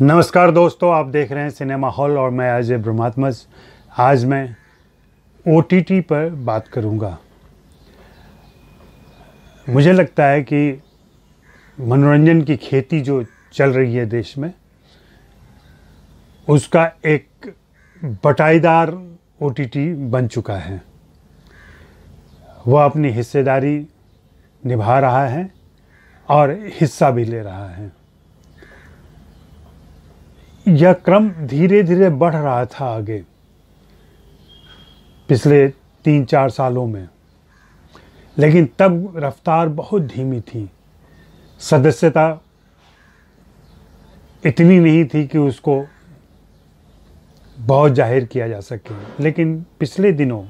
नमस्कार दोस्तों आप देख रहे हैं सिनेमा हॉल और मैं अजय ब्रह्मात्मज आज मैं ओ पर बात करूंगा मुझे लगता है कि मनोरंजन की खेती जो चल रही है देश में उसका एक बटाईदार ओ बन चुका है वह अपनी हिस्सेदारी निभा रहा है और हिस्सा भी ले रहा है यह क्रम धीरे धीरे बढ़ रहा था आगे पिछले तीन चार सालों में लेकिन तब रफ्तार बहुत धीमी थी सदस्यता इतनी नहीं थी कि उसको बहुत जाहिर किया जा सके लेकिन पिछले दिनों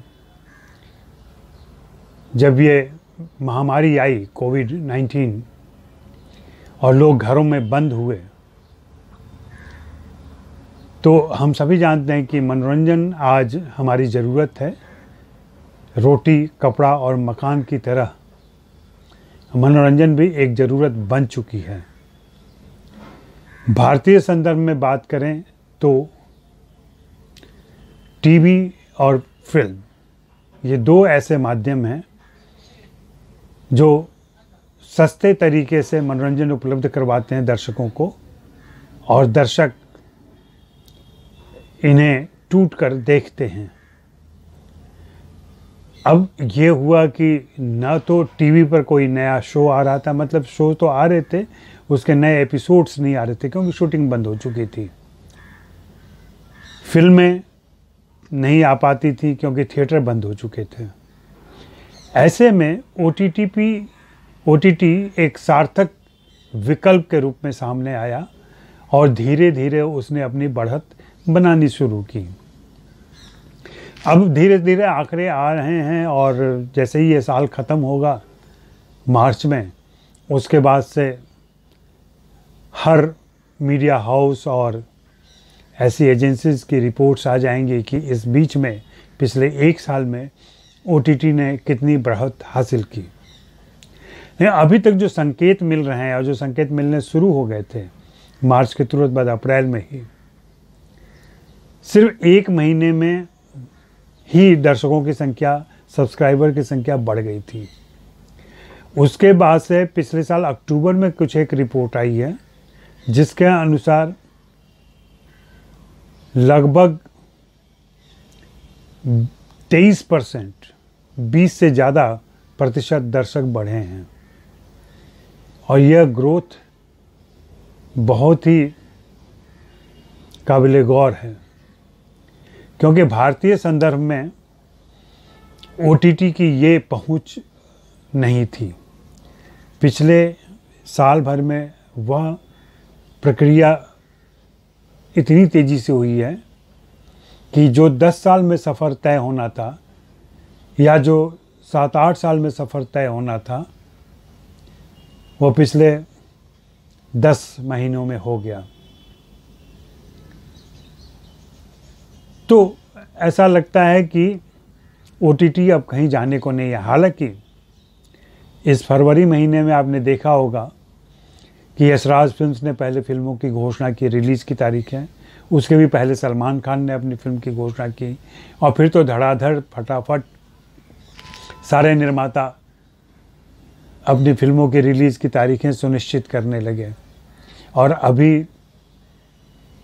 जब ये महामारी आई कोविड 19 और लोग घरों में बंद हुए तो हम सभी जानते हैं कि मनोरंजन आज हमारी ज़रूरत है रोटी कपड़ा और मकान की तरह मनोरंजन भी एक ज़रूरत बन चुकी है भारतीय संदर्भ में बात करें तो टीवी और फिल्म ये दो ऐसे माध्यम हैं जो सस्ते तरीके से मनोरंजन उपलब्ध करवाते हैं दर्शकों को और दर्शक इन्हें टूट कर देखते हैं अब ये हुआ कि ना तो टीवी पर कोई नया शो आ रहा था मतलब शो तो आ रहे थे उसके नए एपिसोड्स नहीं आ रहे थे क्योंकि शूटिंग बंद हो चुकी थी फिल्में नहीं आ पाती थी क्योंकि थिएटर बंद हो चुके थे ऐसे में O T T P O T T एक सार्थक विकल्प के रूप में सामने आया और धीरे धीरे उसने अपनी बढ़त बनानी शुरू की अब धीरे धीरे आंकड़े आ रहे हैं और जैसे ही ये साल ख़त्म होगा मार्च में उसके बाद से हर मीडिया हाउस और ऐसी एजेंसीज की रिपोर्ट्स आ जाएंगी कि इस बीच में पिछले एक साल में ओ ने कितनी बढ़त हासिल की अभी तक जो संकेत मिल रहे हैं और जो संकेत मिलने शुरू हो गए थे मार्च के तुरंत बाद अप्रैल में ही सिर्फ एक महीने में ही दर्शकों की संख्या सब्सक्राइबर की संख्या बढ़ गई थी उसके बाद से पिछले साल अक्टूबर में कुछ एक रिपोर्ट आई है जिसके अनुसार लगभग 23 परसेंट बीस से ज़्यादा प्रतिशत दर्शक बढ़े हैं और यह ग्रोथ बहुत ही काबिल गौर है क्योंकि भारतीय संदर्भ में ओ की ये पहुंच नहीं थी पिछले साल भर में वह प्रक्रिया इतनी तेज़ी से हुई है कि जो 10 साल में सफ़र तय होना था या जो सात आठ साल में सफ़र तय होना था वो पिछले दस महीनों में हो गया तो ऐसा लगता है कि ओ अब कहीं जाने को नहीं है हालांकि इस फरवरी महीने में आपने देखा होगा कि यशराज फिल्म्स ने पहले फिल्मों की घोषणा की रिलीज़ की तारीखें उसके भी पहले सलमान खान ने अपनी फिल्म की घोषणा की और फिर तो धड़ाधड़ फटाफट सारे निर्माता अपनी फिल्मों की रिलीज़ की तारीखें सुनिश्चित करने लगे और अभी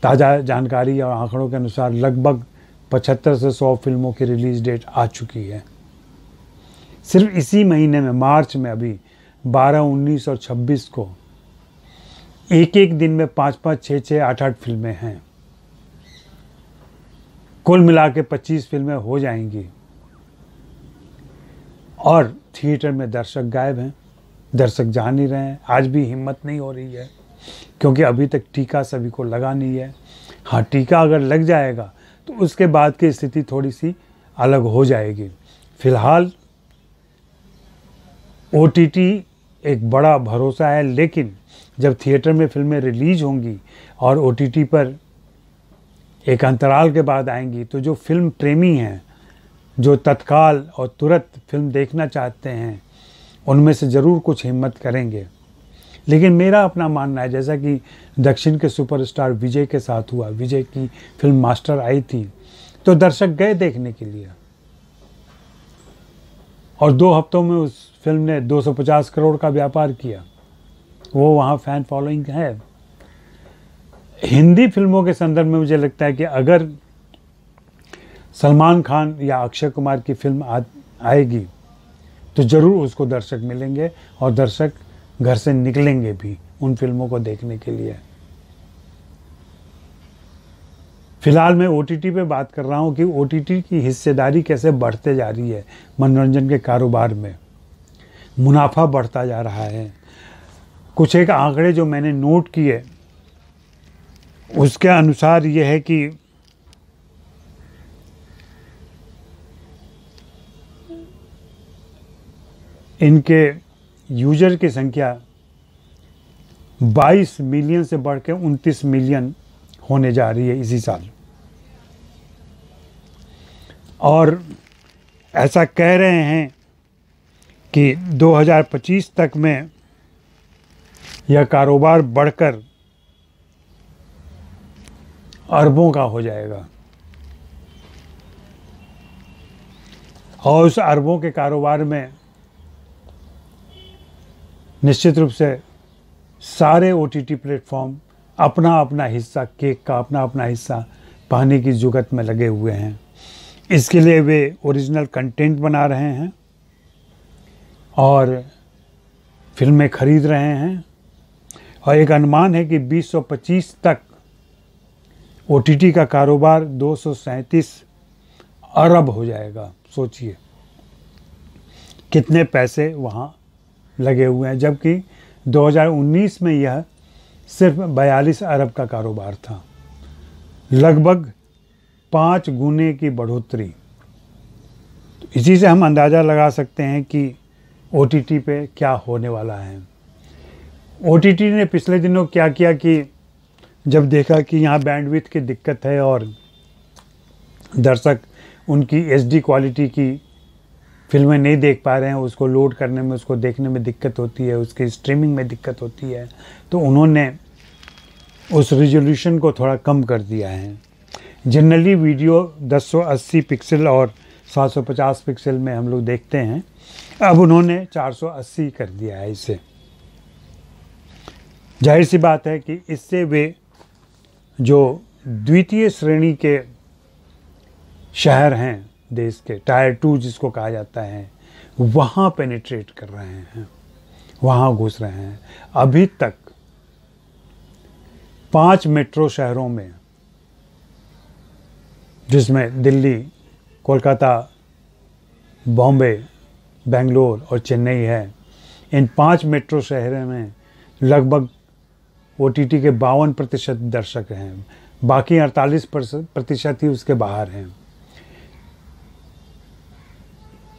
ताज़ा जानकारी और आंकड़ों के अनुसार लगभग पचहत्तर से सौ फिल्मों की रिलीज डेट आ चुकी है सिर्फ इसी महीने में मार्च में अभी 12, 19 और 26 को एक एक दिन में पाँच पाँच छः छः आठ आठ फिल्में हैं कुल मिला के पच्चीस फिल्में हो जाएंगी और थिएटर में दर्शक गायब हैं दर्शक जा नहीं रहे हैं आज भी हिम्मत नहीं हो रही है क्योंकि अभी तक टीका सभी को लगा नहीं है हाँ टीका अगर लग जाएगा तो उसके बाद की स्थिति थोड़ी सी अलग हो जाएगी फिलहाल ओ एक बड़ा भरोसा है लेकिन जब थिएटर में फिल्में रिलीज होंगी और ओ पर एक अंतराल के बाद आएंगी तो जो फिल्म प्रेमी हैं जो तत्काल और तुरंत फिल्म देखना चाहते हैं उनमें से ज़रूर कुछ हिम्मत करेंगे लेकिन मेरा अपना मानना है जैसा कि दक्षिण के सुपरस्टार विजय के साथ हुआ विजय की फिल्म मास्टर आई थी तो दर्शक गए देखने के लिए और दो हफ्तों में उस फिल्म ने 250 करोड़ का व्यापार किया वो वहाँ फैन फॉलोइंग है हिंदी फिल्मों के संदर्भ में मुझे लगता है कि अगर सलमान खान या अक्षय कुमार की फिल्म आ, आएगी तो ज़रूर उसको दर्शक मिलेंगे और दर्शक घर से निकलेंगे भी उन फिल्मों को देखने के लिए फिलहाल मैं ओ पे बात कर रहा हूँ कि ओ की हिस्सेदारी कैसे बढ़ते जा रही है मनोरंजन के कारोबार में मुनाफा बढ़ता जा रहा है कुछ एक आंकड़े जो मैंने नोट किए उसके अनुसार ये है कि इनके यूजर की संख्या 22 मिलियन से बढ़ के उनतीस मिलियन होने जा रही है इसी साल और ऐसा कह रहे हैं कि 2025 तक में यह कारोबार बढ़कर अरबों का हो जाएगा और उस अरबों के कारोबार में निश्चित रूप से सारे ओ टी टी प्लेटफॉर्म अपना अपना हिस्सा केक का अपना अपना हिस्सा पाने की जुगत में लगे हुए हैं इसके लिए वे ओरिजिनल कंटेंट बना रहे हैं और फिल्में खरीद रहे हैं और एक अनुमान है कि 2025 तक ओ का कारोबार दो अरब हो जाएगा सोचिए कितने पैसे वहाँ लगे हुए हैं जबकि 2019 में यह सिर्फ 42 अरब का कारोबार था लगभग पाँच गुने की बढ़ोतरी तो इसी से हम अंदाज़ा लगा सकते हैं कि ओ पे क्या होने वाला है ओ ने पिछले दिनों क्या किया कि जब देखा कि यहाँ बैंडविथ की दिक्कत है और दर्शक उनकी एचडी क्वालिटी की फिल्में नहीं देख पा रहे हैं उसको लोड करने में उसको देखने में दिक्कत होती है उसकी स्ट्रीमिंग में दिक्कत होती है तो उन्होंने उस रिजोल्यूशन को थोड़ा कम कर दिया है जनरली वीडियो 1080 पिक्सल और 750 पिक्सल में हम लोग देखते हैं अब उन्होंने 480 कर दिया है इसे जाहिर सी बात है कि इससे वे जो द्वितीय श्रेणी के शहर हैं देश के टायर टू जिसको कहा जाता है वहाँ पेनिट्रेट कर रहे हैं वहाँ घुस रहे हैं अभी तक पांच मेट्रो शहरों में जिसमें दिल्ली कोलकाता बॉम्बे बेंगलोर और चेन्नई है इन पांच मेट्रो शहरों में लगभग ओ के बावन प्रतिशत दर्शक हैं बाकी अड़तालीस प्रतिशत ही उसके बाहर हैं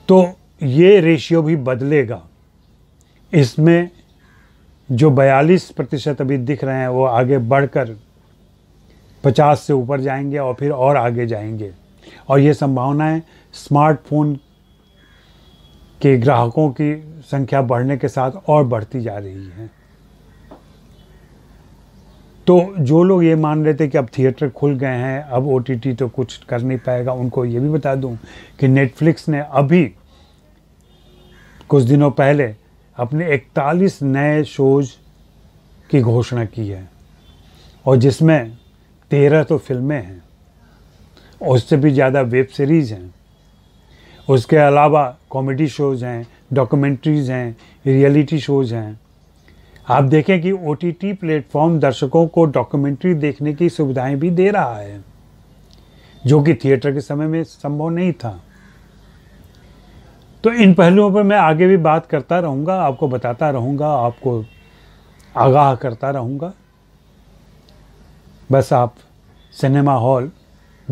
तो ये रेशियो भी बदलेगा इसमें जो 42 प्रतिशत अभी दिख रहे हैं वो आगे बढ़कर 50 से ऊपर जाएंगे और फिर और आगे जाएंगे और ये संभावनाएं स्मार्टफोन के ग्राहकों की संख्या बढ़ने के साथ और बढ़ती जा रही है तो जो लोग ये मान रहे थे कि अब थिएटर खुल गए हैं अब ओ तो कुछ कर नहीं पाएगा उनको ये भी बता दूं कि नेटफ्लिक्स ने अभी कुछ दिनों पहले अपने 41 नए शोज की घोषणा की है और जिसमें तेरह तो फिल्में हैं और उससे भी ज़्यादा वेब सीरीज़ हैं उसके अलावा कॉमेडी शोज़ हैं डॉक्यूमेंट्रीज़ हैं रियलिटी शोज़ हैं आप देखें कि ओ टी टी प्लेटफॉर्म दर्शकों को डॉक्यूमेंट्री देखने की सुविधाएं भी दे रहा है जो कि थिएटर के समय में संभव नहीं था तो इन पहलुओं पर मैं आगे भी बात करता रहूँगा आपको बताता रहूँगा आपको आगाह करता रहूँगा बस आप सिनेमा हॉल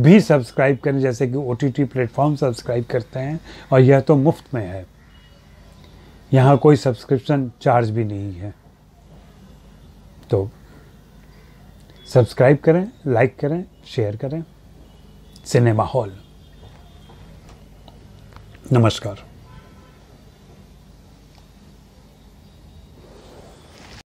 भी सब्सक्राइब करें जैसे कि O T T platform subscribe करते हैं और यह तो मुफ्त में है यहाँ कोई सब्सक्रिप्शन चार्ज भी नहीं है तो सब्सक्राइब करें लाइक करें शेयर करें सिनेमा हॉल नमस्कार